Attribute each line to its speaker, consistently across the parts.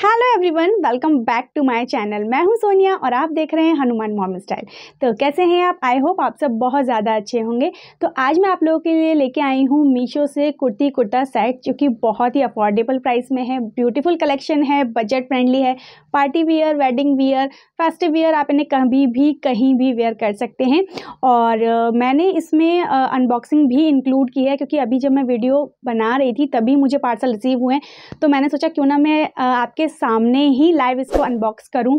Speaker 1: Hello everyone welcome back to my channel मैं हूं सोनिया और आप देख रहे हैं हनुमान मॉम स्टाइल तो कैसे हैं आप आई होप आप सब बहुत ज़्यादा अच्छे होंगे तो आज मैं आप लोगों के लिए लेके आई हूं मीशो से कुर्ती कुर्ता सेट जो कि बहुत ही अफोर्डेबल प्राइस में है ब्यूटीफुल कलेक्शन है बजट फ्रेंडली है party wear wedding wear festive wear आप इन्हें कभी भी कहीं भी वेयर कर सकते हैं और मैंने इसमें अनबॉक्सिंग भी इंक्लूड की है क्योंकि अभी जब मैं वीडियो बना रही थी तभी मुझे पार्सल रिसीव हुए तो मैंने सोचा क्यों ना मैं आपके आपके सामने ही लाइव इसको अनबॉक्स करूं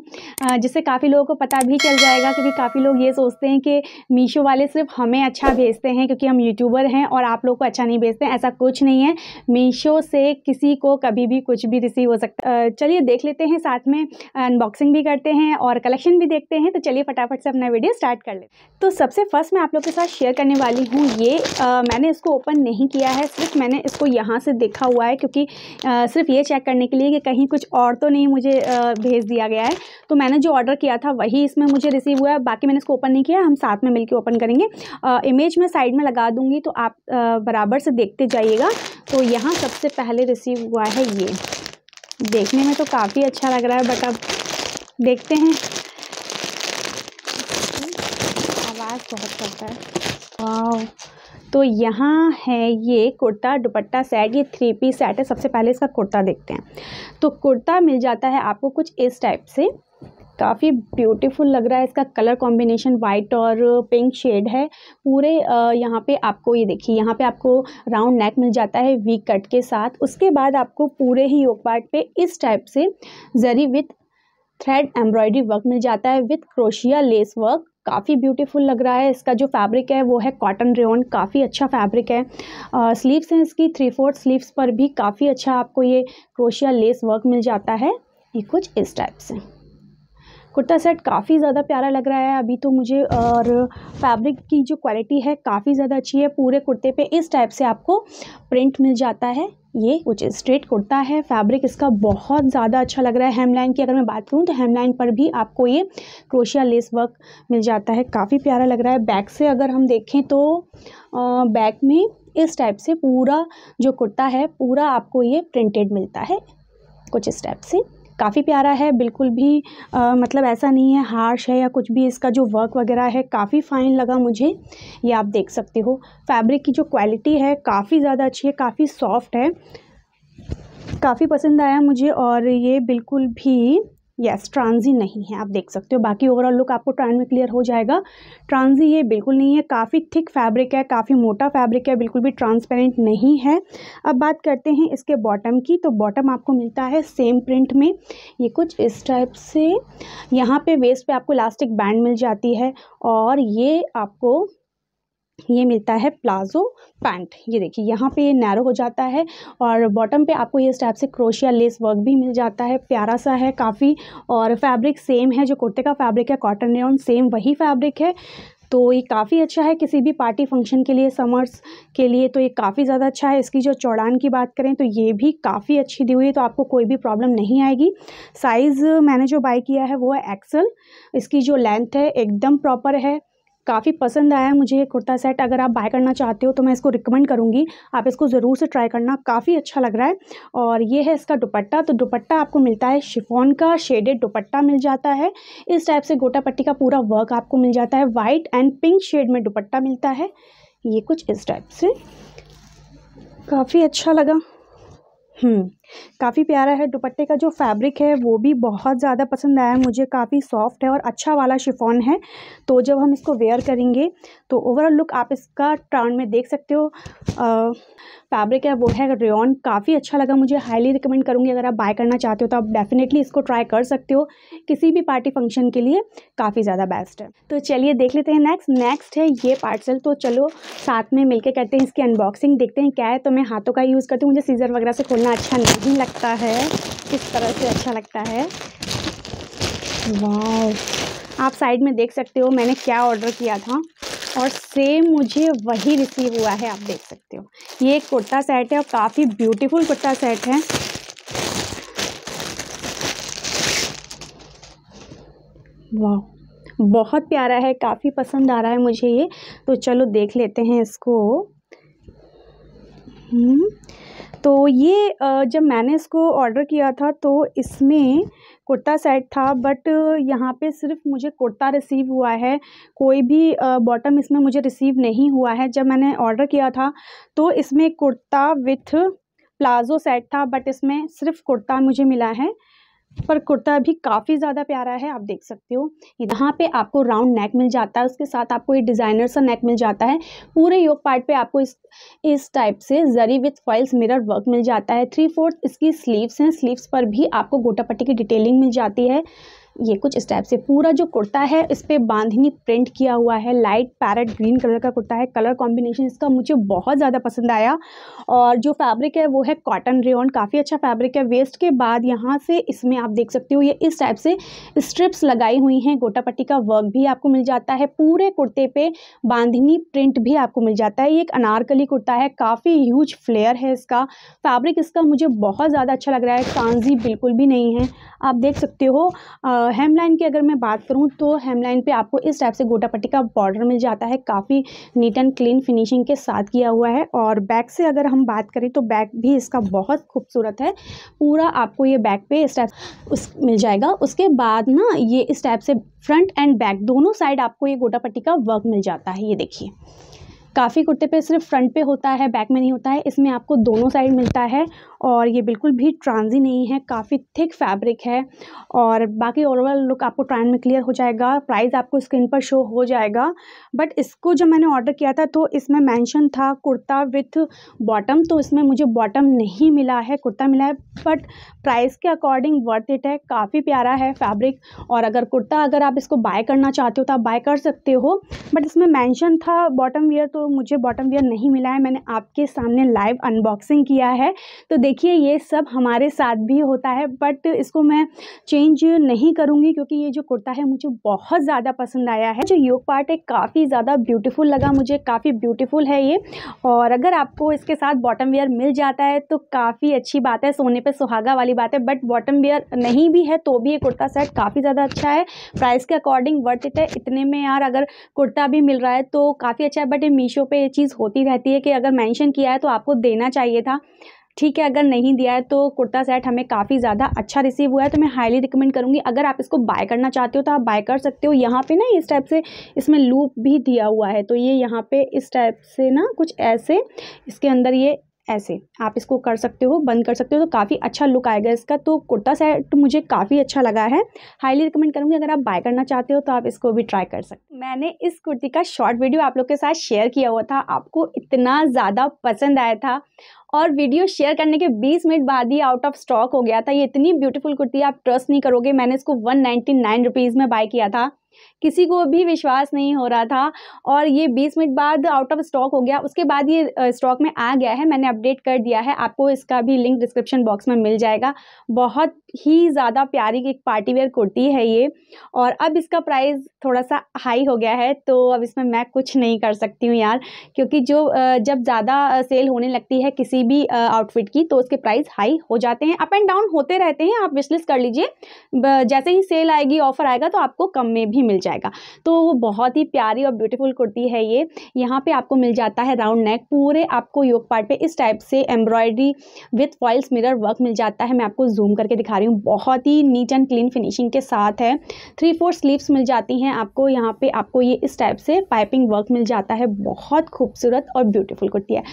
Speaker 1: जिससे काफ़ी लोगों को पता भी चल जाएगा क्योंकि काफ़ी लोग ये सोचते हैं कि मीशो वाले सिर्फ हमें अच्छा भेजते हैं क्योंकि हम यूट्यूबर हैं और आप लोग को अच्छा नहीं भेजते ऐसा कुछ नहीं है मीशो से किसी को कभी भी कुछ भी रिसीव हो सकता चलिए देख लेते हैं साथ में अनबॉक्सिंग भी करते हैं और कलेक्शन भी देखते हैं तो चलिए फटाफट से अपना वीडियो स्टार्ट कर ले तो सबसे फर्स्ट मैं आप लोग के साथ शेयर करने वाली हूँ ये आ, मैंने इसको ओपन नहीं किया है सिर्फ मैंने इसको यहाँ से देखा हुआ है क्योंकि आ, सिर्फ ये चेक करने के लिए कि कहीं कुछ और तो नहीं मुझे भेज दिया गया है तो मैंने जो ऑर्डर किया था वही इसमें मुझे रिसीव हुआ है बाकी मैंने इसको ओपन नहीं किया हम साथ में मिलकर ओपन करेंगे इमेज मैं साइड में लगा दूंगी तो आप बराबर से देखते जाइएगा तो यहाँ सबसे पहले रिसीव हुआ है ये देखने में तो काफ़ी अच्छा लग रहा है बट अब देखते हैं आवाज़ बहुत करता है वाह तो यहाँ है ये कुर्ता दुपट्टा सेट ये थ्री पी सेट है सबसे पहले इसका कुर्ता देखते हैं तो कुर्ता मिल जाता है आपको कुछ इस टाइप से काफ़ी ब्यूटीफुल लग रहा है इसका कलर कॉम्बिनेशन वाइट और पिंक शेड है पूरे यहाँ पे आपको ये देखिए यहाँ पे आपको राउंड नेक मिल जाता है वी कट के साथ उसके बाद आपको पूरे ही योग पार्ट पे इस टाइप से zari with thread embroidery work मिल जाता है विथ क्रोशिया लेस वर्क काफ़ी ब्यूटीफुल लग रहा है इसका जो फैब्रिक है वो है कॉटन रेन काफ़ी अच्छा फैब्रिक है स्लीव्स हैं इसकी थ्री फोर्थ स्लीव्स पर भी काफ़ी अच्छा आपको ये क्रोशिया लेस वर्क मिल जाता है ये कुछ इस टाइप से कुर्ता सेट काफ़ी ज़्यादा प्यारा लग रहा है अभी तो मुझे और फैब्रिक की जो क्वालिटी है काफ़ी ज़्यादा अच्छी है पूरे कुर्ते पे इस टाइप से आपको प्रिंट मिल जाता है ये कुछ स्ट्रेट कुर्ता है फैब्रिक इसका बहुत ज़्यादा अच्छा लग रहा है हेमलाइन की अगर मैं बात करूँ तो हेमलाइन पर भी आपको ये क्रोशिया लेस वर्क मिल जाता है काफ़ी प्यारा लग रहा है बैक से अगर हम देखें तो आ, बैक में इस टाइप से पूरा जो कुर्ता है पूरा आपको ये प्रिंटेड मिलता है कुछ इस टाइप से काफ़ी प्यारा है बिल्कुल भी आ, मतलब ऐसा नहीं है हार्श है या कुछ भी इसका जो वर्क वगैरह है काफ़ी फ़ाइन लगा मुझे ये आप देख सकते हो फैब्रिक की जो क्वालिटी है काफ़ी ज़्यादा अच्छी है काफ़ी सॉफ्ट है काफ़ी पसंद आया मुझे और ये बिल्कुल भी यस ट्रांजी नहीं है आप देख सकते हो बाकी ओवरऑल लुक आपको ट्रेंड में क्लियर हो जाएगा ट्रांजी ये बिल्कुल नहीं है काफ़ी थिक फैब्रिक है काफ़ी मोटा फैब्रिक है बिल्कुल भी ट्रांसपेरेंट नहीं है अब बात करते हैं इसके बॉटम की तो बॉटम आपको मिलता है सेम प्रिंट में ये कुछ इस टाइप से यहाँ पे वेस्ट पे आपको इलास्टिक बैंड मिल जाती है और ये आपको ये मिलता है प्लाज़ो पैंट ये देखिए यहाँ पे ये नैरो हो जाता है और बॉटम पे आपको ये स्टेप से क्रोशिया लेस वर्क भी मिल जाता है प्यारा सा है काफ़ी और फैब्रिक सेम है जो कुर्ते का फैब्रिक है कॉटन रेन सेम वही फैब्रिक है तो ये काफ़ी अच्छा है किसी भी पार्टी फंक्शन के लिए समर्स के लिए तो ये काफ़ी ज़्यादा अच्छा है इसकी जो चौड़ान की बात करें तो ये भी काफ़ी अच्छी दी हुई है तो आपको कोई भी प्रॉब्लम नहीं आएगी साइज़ मैंने जो बाई किया है वो है एक्सल इसकी जो लेंथ है एकदम प्रॉपर है काफ़ी पसंद आया मुझे ये कुर्ता सेट अगर आप बाय करना चाहते हो तो मैं इसको रिकमेंड करूँगी आप इसको ज़रूर से ट्राई करना काफ़ी अच्छा लग रहा है और ये है इसका दुपट्टा तो दुपट्टा आपको मिलता है शिफॉन का शेडेड दुपट्टा मिल जाता है इस टाइप से गोटा पट्टी का पूरा वर्क आपको मिल जाता है वाइट एंड पिंक शेड में दुपट्टा मिलता है ये कुछ इस टाइप से काफ़ी अच्छा लगा हम्म काफ़ी प्यारा है दुपट्टे का जो फैब्रिक है वो भी बहुत ज़्यादा पसंद आया मुझे काफ़ी सॉफ्ट है और अच्छा वाला शिफॉन है तो जब हम इसको वेयर करेंगे तो ओवरऑल लुक आप इसका ट्राउंड में देख सकते हो फैब्रिक है वो है रेन काफ़ी अच्छा लगा मुझे हाईली रिकमेंड करूँगी अगर आप बाय करना चाहते हो तो आप डेफिनेटली इसको ट्राई कर सकते हो किसी भी पार्टी फंक्शन के लिए काफ़ी ज़्यादा बेस्ट है तो चलिए देख लेते हैं नेक्स्ट नेक्स्ट है ये पार्सल तो चलो साथ में मिलके करते हैं इसकी अनबॉक्सिंग देखते हैं क्या है तो मैं हाथों का यूज़ करती हूँ मुझे सीज़र वगैरह से खोलना अच्छा नहीं नहीं लगता है किस तरह से अच्छा लगता है वाह आप साइड में देख सकते हो मैंने क्या ऑर्डर किया था और सेम मुझे वही रिसीव हुआ है आप देख सकते हो ये एक कुर्ता सेट है और काफ़ी ब्यूटीफुल कुर्ता सेट है वाह बहुत प्यारा है काफ़ी पसंद आ रहा है मुझे ये तो चलो देख लेते हैं इसको हम्म। तो ये जब मैंने इसको ऑर्डर किया था तो इसमें कुर्ता सेट था बट यहाँ पे सिर्फ मुझे कुर्ता रिसीव हुआ है कोई भी बॉटम इसमें मुझे रिसीव नहीं हुआ है जब मैंने ऑर्डर किया था तो इसमें कुर्ता विथ प्लाज़ो सेट था बट इसमें सिर्फ कुर्ता मुझे मिला है पर कुर्ता भी काफ़ी ज़्यादा प्यारा है आप देख सकते हो यहाँ पे आपको राउंड नेक मिल जाता है उसके साथ आपको ये डिज़ाइनर सा नेक मिल जाता है पूरे योग पार्ट पे आपको इस इस टाइप से zari with foils mirror work मिल जाता है थ्री फोर्थ इसकी स्लीव्स हैं स्लीव्स पर भी आपको गोटापट्टी की डिटेलिंग मिल जाती है ये कुछ स्टेप से पूरा जो कुर्ता है इस पर बांधनी प्रिंट किया हुआ है लाइट पैरट ग्रीन कलर का कुर्ता है कलर कॉम्बिनेशन इसका मुझे बहुत ज़्यादा पसंद आया और जो फैब्रिक है वो है कॉटन रेन काफ़ी अच्छा फैब्रिक है वेस्ट के बाद यहाँ से इसमें आप देख सकते हो ये इस टाइप से स्ट्रिप्स लगाई हुई हैं गोटापट्टी का वर्क भी आपको मिल जाता है पूरे कुर्ते पे बांधनी प्रिंट भी आपको मिल जाता है ये एक अनारकली कुर्ता है काफ़ी ह्यूज फ्लेयर है इसका फैब्रिक इसका मुझे बहुत ज़्यादा अच्छा लग रहा है कांजी बिल्कुल भी नहीं है आप देख सकते हो आ, हेमलाइन की अगर मैं बात करूँ तो हेमलाइन पर आपको इस टाइप से गोटा पट्टी का बॉर्डर मिल जाता है काफ़ी नीट एंड क्लीन फिनिशिंग के साथ किया हुआ है और बैक से अगर हम बात करें तो बैक भी इसका बहुत खूबसूरत है पूरा आपको ये बैक पे इस टाइप उस मिल जाएगा उसके बाद ना ये इस टाइप से फ्रंट एंड बैक दोनों साइड आपको ये गोटा पट्टी का वर्क मिल जाता है ये देखिए काफ़ी कुर्ते पे सिर्फ फ्रंट पे होता है बैक में नहीं होता है इसमें आपको दोनों साइड मिलता है और ये बिल्कुल भी ट्रांजी नहीं है काफ़ी थिक फैब्रिक है और बाकी ओवरऑल लुक आपको ट्रांड में क्लियर हो जाएगा प्राइस आपको स्क्रीन पर शो हो जाएगा बट इसको जब मैंने ऑर्डर किया था तो इसमें मैंशन था कुर्ता विथ बॉटम तो इसमें मुझे बॉटम नहीं मिला है कुर्ता मिला है बट प्राइस के अकॉर्डिंग वर्थ इट है काफ़ी प्यारा है फैब्रिक और अगर कुर्ता अगर आप इसको बाय करना चाहते हो तो आप बाय कर सकते हो बट इसमें मैंशन था बॉटम वेयर तो मुझे बॉटम वेयर नहीं मिला है मैंने आपके सामने लाइव अनबॉक्सिंग किया है तो देखिए ये सब हमारे साथ भी होता है बट इसको मैं चेंज नहीं करूँगी क्योंकि ये जो कुर्ता है मुझे बहुत ज़्यादा पसंद आया है जो योग पार्ट है काफ़ी ज़्यादा ब्यूटीफुल लगा मुझे काफ़ी ब्यूटीफुल है ये और अगर आपको इसके साथ बॉटम वेयर मिल जाता है तो काफ़ी अच्छी बात है सोने पर सुहागा वाली बात है बट बॉटम वेयर नहीं भी है तो भी ये कुर्ता सेट काफ़ी ज़्यादा अच्छा है प्राइस के अकॉर्डिंग वर्थ इट है इतने में यार अगर कुर्ता भी मिल रहा है तो काफ़ी अच्छा है बट ये मीशो पे ये चीज़ होती रहती है कि अगर मेंशन किया है तो आपको देना चाहिए था ठीक है अगर नहीं दिया है तो कुर्ता सेट हमें काफ़ी ज़्यादा अच्छा रिसीव हुआ है तो मैं हाईली रिकमेंड करूँगी अगर आप इसको बाय करना चाहते हो तो आप बाय कर सकते हो यहाँ पे ना इस टाइप से इसमें लूप भी दिया हुआ है तो ये यहाँ पे इस टाइप से ना कुछ ऐसे इसके अंदर ये ऐसे आप इसको कर सकते हो बंद कर सकते हो तो काफ़ी अच्छा लुक आएगा इसका तो कुर्ता सेट मुझे काफ़ी अच्छा लगा है हाईली रिकमेंड करूँगी अगर आप बाय करना चाहते हो तो आप इसको भी ट्राई कर सकते मैंने इस कुर्ती का शॉर्ट वीडियो आप लोग के साथ शेयर किया हुआ था आपको इतना ज़्यादा पसंद आया था और वीडियो शेयर करने के 20 मिनट बाद ही आउट ऑफ स्टॉक हो गया था ये इतनी ब्यूटीफुल कुर्ती आप ट्रस्ट नहीं करोगे मैंने इसको वन नाइन्टी में बाय किया था किसी को भी विश्वास नहीं हो रहा था और ये 20 मिनट बाद आउट ऑफ स्टॉक हो गया उसके बाद ये स्टॉक में आ गया है मैंने अपडेट कर दिया है आपको इसका भी लिंक डिस्क्रिप्शन बॉक्स में मिल जाएगा बहुत ही ज़्यादा प्यारी एक पार्टी वेयर कुर्ती है ये और अब इसका प्राइस थोड़ा सा हाई हो गया है तो अब इसमें मैं कुछ नहीं कर सकती हूँ यार क्योंकि जो जब ज़्यादा सेल होने लगती है किसी किसी भी आउटफिट की तो उसके प्राइस हाई हो जाते हैं अप एंड डाउन होते रहते हैं आप विशलिस कर लीजिए जैसे ही सेल आएगी ऑफर आएगा तो आपको कम में भी मिल जाएगा तो वो बहुत ही प्यारी और ब्यूटीफुल कुर्ती है ये यहाँ पे आपको मिल जाता है राउंड नेक पूरे आपको योग पार्ट पे इस टाइप से embroidery with foils mirror work मिल जाता है मैं आपको जूम करके दिखा रही हूँ बहुत ही नीट एंड क्लीन फिनिशिंग के साथ है थ्री फोर स्लीव्स मिल जाती हैं आपको यहाँ पे आपको ये इस टाइप से पाइपिंग वर्क मिल जाता है बहुत खूबसूरत और ब्यूटीफुल कुर्ती है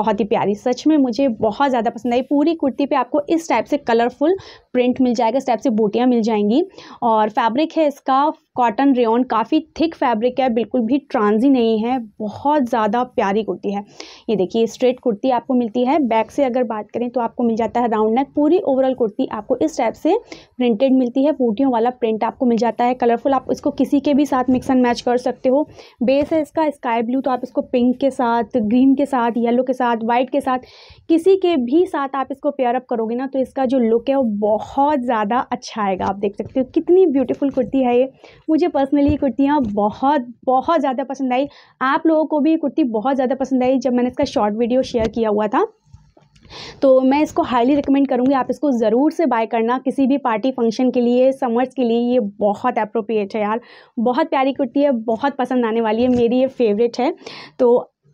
Speaker 1: बहुत ही प्यारी सच में मुझे बहुत ज़्यादा पसंद आई पूरी कुर्ती पे आपको इस टाइप से कलरफुल प्रिंट मिल जाएगा इस टाइप से बोटियाँ मिल जाएंगी और फैब्रिक है इसका कॉटन रेन काफ़ी थिक फैब्रिक है बिल्कुल भी ट्रांजी नहीं है बहुत ज़्यादा प्यारी कुर्ती है ये देखिए स्ट्रेट कुर्ती आपको मिलती है बैक से अगर बात करें तो आपको मिल जाता है राउंड नेक पूरी ओवरऑल कुर्ती आपको इस टाइप से प्रिंटेड मिलती है बूटियों वाला प्रिंट आपको मिल जाता है कलरफुल आप इसको किसी के भी साथ मिक्स एंड मैच कर सकते हो बेस है इसका स्काई ब्लू तो आप इसको पिंक के साथ ग्रीन के साथ येलो के साथ वाइट के साथ किसी के भी साथ आप इसको पेयरअप करोगे ना तो इसका जो लुक है वो बहुत ज़्यादा अच्छा आएगा आप देख सकते हो कितनी ब्यूटीफुल कुर्ती है ये मुझे पर्सनली ये कुर्तियाँ बहुत बहुत ज़्यादा पसंद आई आप लोगों को भी ये कुर्ती बहुत ज़्यादा पसंद आई जब मैंने इसका शॉर्ट वीडियो शेयर किया हुआ था तो मैं इसको हाईली रिकमेंड करूँगी आप इसको ज़रूर से बाय करना किसी भी पार्टी फंक्शन के लिए समर्स के लिए ये बहुत अप्रोप्रिएट है यार बहुत प्यारी कुर्ती है बहुत पसंद आने वाली है मेरी ये फेवरेट है तो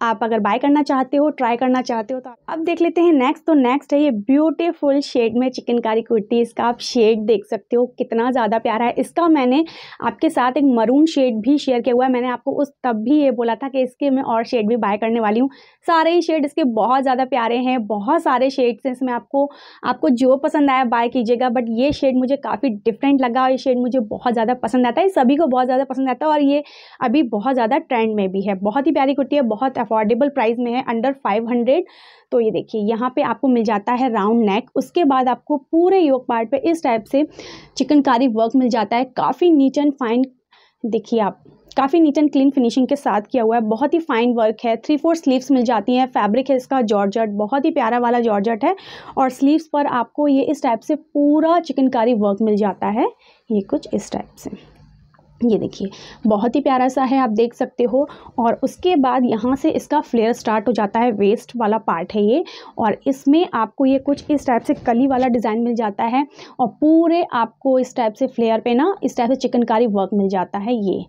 Speaker 1: आप अगर बाय करना चाहते हो ट्राई करना चाहते हो तो अब देख लेते हैं नेक्स्ट तो नेक्स्ट है ये ब्यूटीफुल शेड में चिकनकारी कुर्ती इसका आप शेड देख सकते हो कितना ज़्यादा प्यारा है इसका मैंने आपके साथ एक मरून शेड भी शेयर किया हुआ है मैंने आपको उस तब भी ये बोला था कि इसके मैं और शेड भी बाय करने वाली हूँ सारे ही शेड इसके बहुत ज़्यादा प्यारे हैं बहुत सारे शेड्स हैं इसमें आपको आपको जो पसंद आया बाय कीजिएगा बट ये शेड मुझे काफ़ी डिफरेंट लगा और ये शेड मुझे बहुत ज़्यादा पसंद आता है सभी को बहुत ज़्यादा पसंद आता है और ये अभी बहुत ज़्यादा ट्रेंड में भी है बहुत ही प्यारी कुर्ती है बहुत अफोर्डेबल प्राइस में है अंडर फाइव हंड्रेड तो ये देखिए यहाँ पे आपको मिल जाता है राउंड नेक उसके बाद आपको पूरे योग पार्ट पे इस टाइप से चिकनकारी वर्क मिल जाता है काफ़ी नीच एंड फाइन देखिए आप काफ़ी नीट एंड क्लीन फिनिशिंग के साथ किया हुआ है बहुत ही फाइन वर्क है थ्री फोर स्लीव्स मिल जाती हैं फैब्रिक है इसका जॉर्जट बहुत ही प्यारा वाला जॉर्जट है और स्लीव्स पर आपको ये इस टाइप से पूरा चिकनकारी वर्क मिल जाता है ये कुछ इस टाइप से ये देखिए बहुत ही प्यारा सा है आप देख सकते हो और उसके बाद यहाँ से इसका फ्लेयर स्टार्ट हो जाता है वेस्ट वाला पार्ट है ये और इसमें आपको ये कुछ इस टाइप से कली वाला डिज़ाइन मिल जाता है और पूरे आपको इस टाइप से फ्लेयर पे ना इस टाइप से चिकनकारी वर्क मिल जाता है ये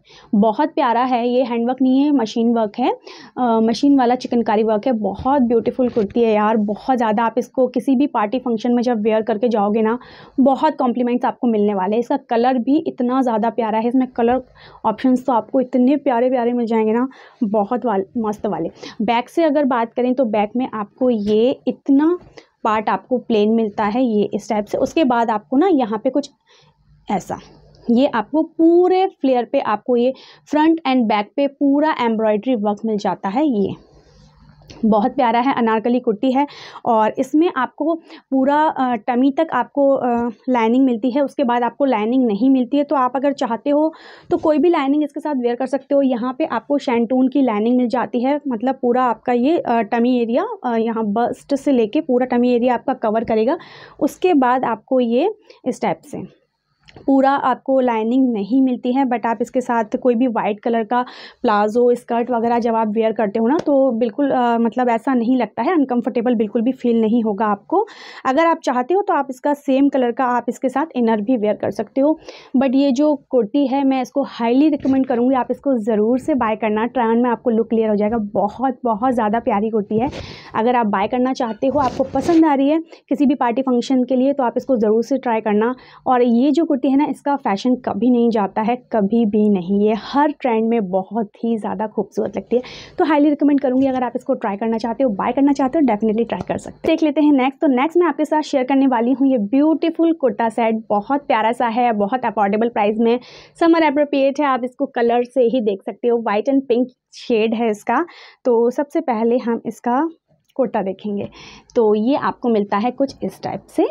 Speaker 1: बहुत प्यारा है ये हैंडवर्क नहीं है मशीन वर्क है आ, मशीन वाला चिकनकारी वर्क है बहुत ब्यूटीफुल कुर्ती है यार बहुत ज़्यादा आप इसको किसी भी पार्टी फंक्शन में जब वेयर करके जाओगे ना बहुत कॉम्प्लीमेंट्स आपको मिलने वाले हैं इसका कलर भी इतना ज़्यादा प्यारा है इसमें कलर ऑप्शंस तो आपको इतने प्यारे प्यारे मिल जाएंगे ना बहुत वाल मस्त वाले बैक से अगर बात करें तो बैक में आपको ये इतना पार्ट आपको प्लेन मिलता है ये इस टाइप से उसके बाद आपको ना यहाँ पे कुछ ऐसा ये आपको पूरे फ्लेयर पे आपको ये फ्रंट एंड बैक पे पूरा एम्ब्रॉयड्री वर्क मिल जाता है ये बहुत प्यारा है अनारकली कुर्ती है और इसमें आपको पूरा टमी तक आपको लाइनिंग मिलती है उसके बाद आपको लाइनिंग नहीं मिलती है तो आप अगर चाहते हो तो कोई भी लाइनिंग इसके साथ वेयर कर सकते हो यहाँ पे आपको शैंटून की लाइनिंग मिल जाती है मतलब पूरा आपका ये टमी एरिया यहाँ बस्ट से लेके पूरा टमी एरिया आपका कवर करेगा उसके बाद आपको ये इस टाइप से पूरा आपको लाइनिंग नहीं मिलती है बट आप इसके साथ कोई भी वाइट कलर का प्लाजो स्कर्ट वगैरह जब आप वेयर करते हो ना तो बिल्कुल आ, मतलब ऐसा नहीं लगता है अनकम्फर्टेबल बिल्कुल भी फील नहीं होगा आपको अगर आप चाहते हो तो आप इसका सेम कलर का आप इसके साथ इनर भी वेयर कर सकते हो बट ये जो कुर्ती है मैं इसको हाईली रिकमेंड करूँगी आप इसको ज़रूर से बाय करना ट्रायन में आपको लुक क्लियर हो जाएगा बहुत बहुत ज़्यादा प्यारी कुर्ती है अगर आप बाय करना चाहते हो आपको पसंद आ रही है किसी भी पार्टी फंक्शन के लिए तो आप इसको ज़रूर से ट्राई करना और ये जो कुर्ती होती है ना इसका फैशन कभी नहीं जाता है कभी भी नहीं ये हर ट्रेंड में बहुत ही ज़्यादा खूबसूरत लगती है तो हाईली रिकमेंड करूँगी अगर आप इसको ट्राई करना चाहते हो बाय करना चाहते हो डेफिनेटली ट्राई कर सकते देख लेते हैं नेक्स्ट तो नेक्स्ट मैं आपके साथ शेयर करने वाली हूँ ये ब्यूटीफुल कुर्ता सेट बहुत प्यारा सा है बहुत अफोर्डेबल प्राइस में समर अप्रोप्रिएट है आप इसको कलर से ही देख सकते हो वाइट एंड पिंक शेड है इसका तो सबसे पहले हम इसका कुर्ता देखेंगे तो ये आपको मिलता है कुछ इस टाइप से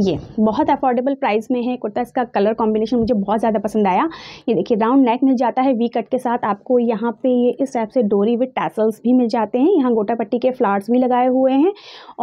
Speaker 1: ये बहुत अफोर्डेबल प्राइस में है कुर्ता इसका कलर कॉम्बिनेशन मुझे बहुत ज़्यादा पसंद आया ये देखिए राउंड नेक मिल जाता है वी कट के साथ आपको यहाँ पे ये इस टाइप से डोरी विथ टैसल्स भी मिल जाते हैं यहाँ गोटा पट्टी के फ्लावर्स भी लगाए हुए हैं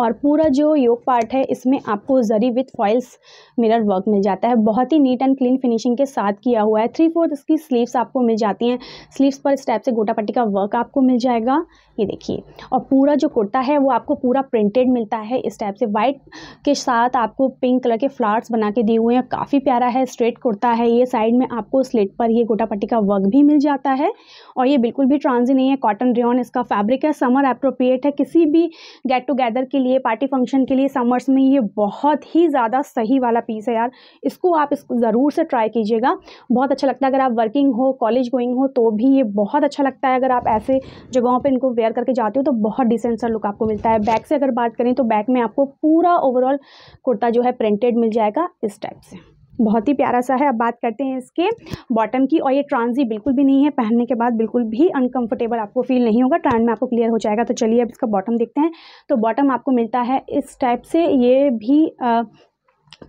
Speaker 1: और पूरा जो योग पार्ट है इसमें आपको zari with foils mirror work मिल जाता है बहुत ही नीट एंड क्लीन फिनिशिंग के साथ किया हुआ है थ्री फोर्थ इसकी स्लीव्स आपको मिल जाती हैं स्लीवस पर इस टाइप से गोटा पट्टी का वर्क आपको मिल जाएगा ये देखिए और पूरा जो कुर्ता है वो आपको पूरा प्रिंटेड मिलता है इस टाइप से वाइट के साथ आपको पिंक कलर के फ्लावर्स बना के दिए हुए हैं काफ़ी प्यारा है स्ट्रेट कुर्ता है ये साइड में आपको स्लेट पर ये गोटापट्टी का वर्क भी मिल जाता है और ये बिल्कुल भी ट्रांजी नहीं है कॉटन रेन इसका फैब्रिक है समर अप्रोप्रिएट है किसी भी गेट टुगेदर के लिए पार्टी फंक्शन के लिए समर्स में ये बहुत ही ज़्यादा सही वाला पीस है यार इसको आप इसको ज़रूर से ट्राई कीजिएगा बहुत अच्छा लगता है अगर आप वर्किंग हो कॉलेज गोइंग हो तो भी ये बहुत अच्छा लगता है अगर आप ऐसे जगहों पर इनको वेयर करके जाते हो तो बहुत डिसेंट सा लुक आपको मिलता है बैक से अगर बात करें तो बैक में आपको पूरा ओवरऑल कुर्ता जो है है प्रिंटेड मिल जाएगा इस टाइप से बहुत ही प्यारा सा है अब बात करते हैं इसके बॉटम की और ये ट्रांजी बिल्कुल भी नहीं है पहनने के बाद बिल्कुल भी अनकंफर्टेबल आपको फील नहीं होगा ट्रांड में आपको क्लियर हो जाएगा तो चलिए अब इसका बॉटम देखते हैं तो बॉटम आपको मिलता है इस टाइप से ये भी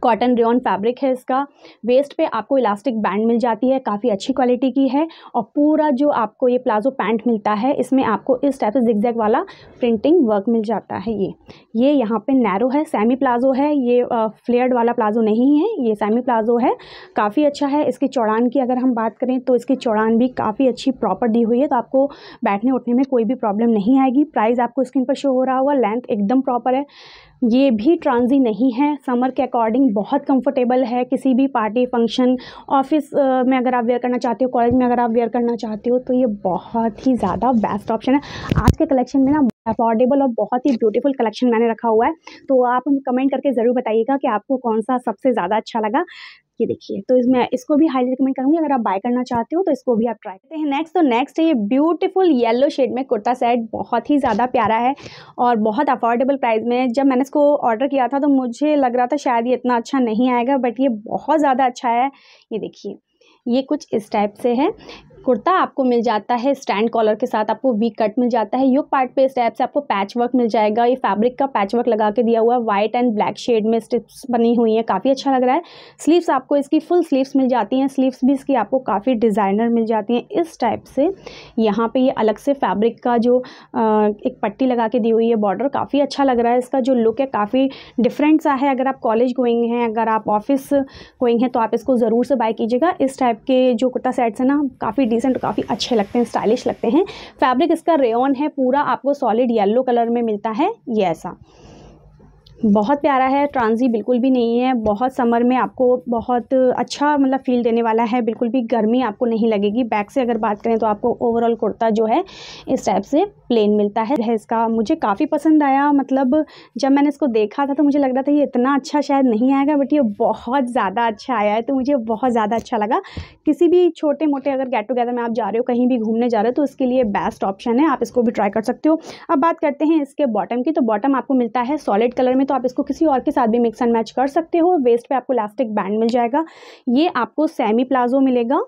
Speaker 1: कॉटन रेन फैब्रिक है इसका वेस्ट पे आपको इलास्टिक बैंड मिल जाती है काफ़ी अच्छी क्वालिटी की है और पूरा जो आपको ये प्लाजो पैंट मिलता है इसमें आपको इस टाइप से जिगजैग वाला प्रिंटिंग वर्क मिल जाता है ये ये यहाँ पे नैरो है सेमी प्लाजो है ये फ्लेयर्ड वाला प्लाजो नहीं है ये सेमी प्लाजो है काफ़ी अच्छा है इसकी चौड़ान की अगर हम बात करें तो इसकी चौड़ान भी काफ़ी अच्छी प्रॉपर दी हुई है तो आपको बैठने उठने में कोई भी प्रॉब्लम नहीं आएगी प्राइस आपको स्क्रीन पर शो हो रहा होगा लेंथ एकदम प्रॉपर है ये भी ट्रांजी नहीं है समर के अकॉर्डिंग बहुत कंफर्टेबल है किसी भी पार्टी फंक्शन ऑफिस में अगर आप वेयर करना चाहते हो कॉलेज में अगर आप वेयर करना चाहते हो तो ये बहुत ही ज़्यादा बेस्ट ऑप्शन है आज के कलेक्शन में ना अफोर्डेबल और बहुत ही ब्यूटीफुल कलेक्शन मैंने रखा हुआ है तो आप कमेंट करके ज़रूर बताइएगा कि आपको कौन सा सबसे ज़्यादा अच्छा लगा ये देखिए तो इसमें इसको भी हाईली रिकमेंड करूँगी अगर आप बाय करना चाहते हो तो इसको भी आप ट्राई करते हैं नेक्स्ट तो नेक्स्ट है ये ब्यूटीफुल येलो शेड में कुर्ता सेट बहुत ही ज़्यादा प्यारा है और बहुत अफोर्डेबल प्राइस में जब मैंने इसको ऑर्डर किया था तो मुझे लग रहा था शायद ये इतना अच्छा नहीं आएगा बट ये बहुत ज़्यादा अच्छा है ये देखिए ये कुछ इस टाइप से है कुर्ता आपको मिल जाता है स्टैंड कॉलर के साथ आपको वी कट मिल जाता है युग पार्ट पे इस टाइप से आपको पैच वर्क मिल जाएगा ये फैब्रिक का पैच वर्क लगा के दिया हुआ है वाइट एंड ब्लैक शेड में स्टिप्स बनी हुई हैं काफ़ी अच्छा लग रहा है स्लीव्स आपको इसकी फुल स्लीव्स मिल जाती हैं स्लीव्स भी इसकी आपको काफ़ी डिज़ाइनर मिल जाती हैं इस टाइप से यहाँ पर ये अलग से फैब्रिक का जो एक पट्टी लगा के दी हुई है बॉर्डर काफ़ी अच्छा लग रहा है इसका जो लुक है काफ़ी डिफरेंट सा है अगर आप कॉलेज गोइंग हैं अगर आप ऑफिस गोइंग हैं तो आप इसको ज़रूर से बाय कीजिएगा इस टाइप के जो कुर्ता सेट्स हैं ना काफ़ी डिसेंट काफ़ी अच्छे लगते हैं स्टाइलिश लगते हैं फैब्रिक इसका रेन है पूरा आपको सॉलिड येलो कलर में मिलता है ये ऐसा बहुत प्यारा है ट्रांजी बिल्कुल भी नहीं है बहुत समर में आपको बहुत अच्छा मतलब फील देने वाला है बिल्कुल भी गर्मी आपको नहीं लगेगी बैक से अगर बात करें तो आपको ओवरऑल कुर्ता जो है इस टाइप से प्लेन मिलता है इसका मुझे काफ़ी पसंद आया मतलब जब मैंने इसको देखा था तो मुझे लग रहा था ये इतना अच्छा शायद नहीं आएगा बट ये बहुत ज़्यादा अच्छा आया है तो मुझे बहुत ज़्यादा अच्छा लगा किसी भी छोटे मोटे अगर गेट टुगेदर में आप जा रहे हो कहीं भी घूमने जा रहे हो तो उसके लिए बेस्ट ऑप्शन है आप इसको भी ट्राई कर सकते हो अब बात करते हैं इसके बॉटम की तो बॉटम आपको मिलता है सॉलिड कलर में तो तो आप इसको किसी और के साथ भी मिक्स एंड मैच कर सकते हो वेस्ट पे आपको इलास्टिक बैंड मिल जाएगा ये आपको सेमी प्लाजो मिलेगा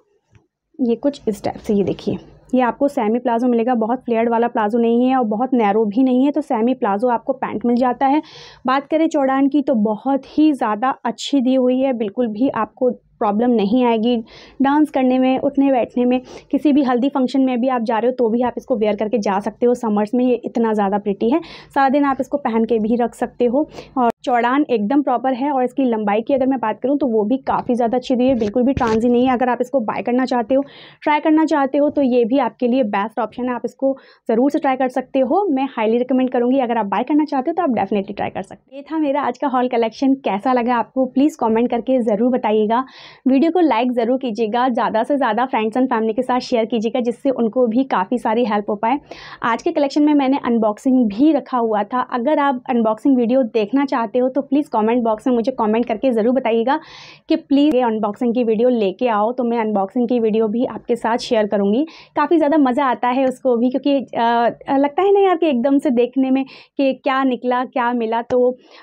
Speaker 1: ये कुछ इस टाइप से ये देखिए ये आपको सेमी प्लाजो मिलेगा बहुत फ्लेयर्ड वाला प्लाजो नहीं है और बहुत नैरो भी नहीं है तो सेमी प्लाजो आपको पैंट मिल जाता है बात करें चौड़ान की तो बहुत ही ज़्यादा अच्छी दी हुई है बिल्कुल भी आपको प्रॉब्लम नहीं आएगी डांस करने में उठने बैठने में किसी भी हल्दी फंक्शन में भी आप जा रहे हो तो भी आप इसको वेयर करके जा सकते हो समर्स में ये इतना ज़्यादा प्रिटी है सारा दिन आप इसको पहन के भी रख सकते हो और चौड़ान एकदम प्रॉपर है और इसकी लंबाई की अगर मैं बात करूँ तो वो भी काफ़ी ज़्यादा अच्छी दी है बिल्कुल भी ट्रांजी नहीं है अगर आप इसको बाय करना चाहते हो ट्राई करना चाहते हो तो ये भी आपके लिए बेस्ट ऑप्शन है आप इसको ज़रूर से ट्राई कर सकते हो मैं हाईली रिकमेंड करूँगी अगर आप बाय करना चाहते हो तो आप डेफिनेटली ट्राई कर सकते ये था मेरा आज का हॉल कलेक्शन कैसा लगा आपको प्लीज़ कॉमेंट करके ज़रूर बताइएगा वीडियो को लाइक ज़रूर कीजिएगा ज़्यादा से ज़्यादा फ्रेंड्स एंड फैमिली के साथ शेयर कीजिएगा जिससे उनको भी काफ़ी सारी हेल्प हो पाए आज के कलेक्शन में मैंने अनबॉक्सिंग भी रखा हुआ था अगर आप अनबॉक्सिंग वीडियो देखना चाहते हो तो प्लीज़ कॉमेंट बॉक्स में मुझे कॉमेंट करके ज़रूर बताइएगा कि प्लीज़ ये अनबॉक्सिंग की वीडियो लेके आओ तो मैं अनबॉक्सिंग की वीडियो भी आपके साथ शेयर करूँगी काफ़ी ज़्यादा मज़ा आता है उसको भी क्योंकि लगता है ना यार कि एकदम से देखने में कि क्या निकला क्या मिला तो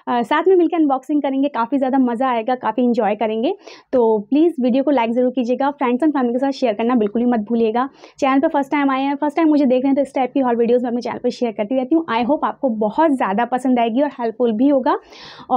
Speaker 1: साथ में मिलकर अनबॉक्सिंग करेंगे काफ़ी ज़्यादा मज़ा आएगा काफ़ी इन्जॉय करेंगे तो प्लीज़ वीडियो को लाइक ज़रूर कीजिएगा फ्रेंड्स एंड फैमिली के साथ शेयर करना बिल्कुल ही मत भूलिएगा चैनल पर फर्स्ट टाइम आए हैं फर्स्ट टाइम मुझे देख रहे हैं तो इस टाइप की हॉट वीडियोज़ मैं अपने चैनल पर शेयर करती रहती हूँ आई होप आपको बहुत ज़्यादा पसंद आएगी और हेल्पफुल भी होगा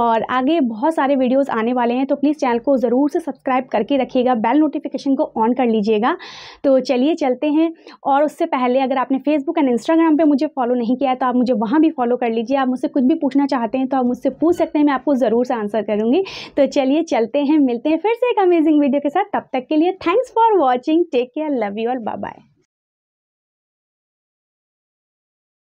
Speaker 1: और आगे बहुत सारे वीडियोज़ आने वाले हैं तो प्लीज़ चैनल को ज़रूर से सब्सक्राइब करके रखिएगा बेल नोटिफिकेशन को ऑन कर लीजिएगा तो चलिए चलते हैं और उससे पहले अगर आपने फेसबुक एंड इंस्टाग्राम पर मुझे फॉलो नहीं किया तो आप मुझे वहाँ भी फॉलो कर लीजिए आप मुझसे कुछ भी पूछना चाहते हैं तो आप मुझसे पूछ सकते हैं मैं आपको ज़रूर से आंसर करूँगी तो चलिए चलते हैं मिलते हैं फिर से एक अमेजिंग वीडियो के साथ तब तक के लिए thanks for watching take care love you all bye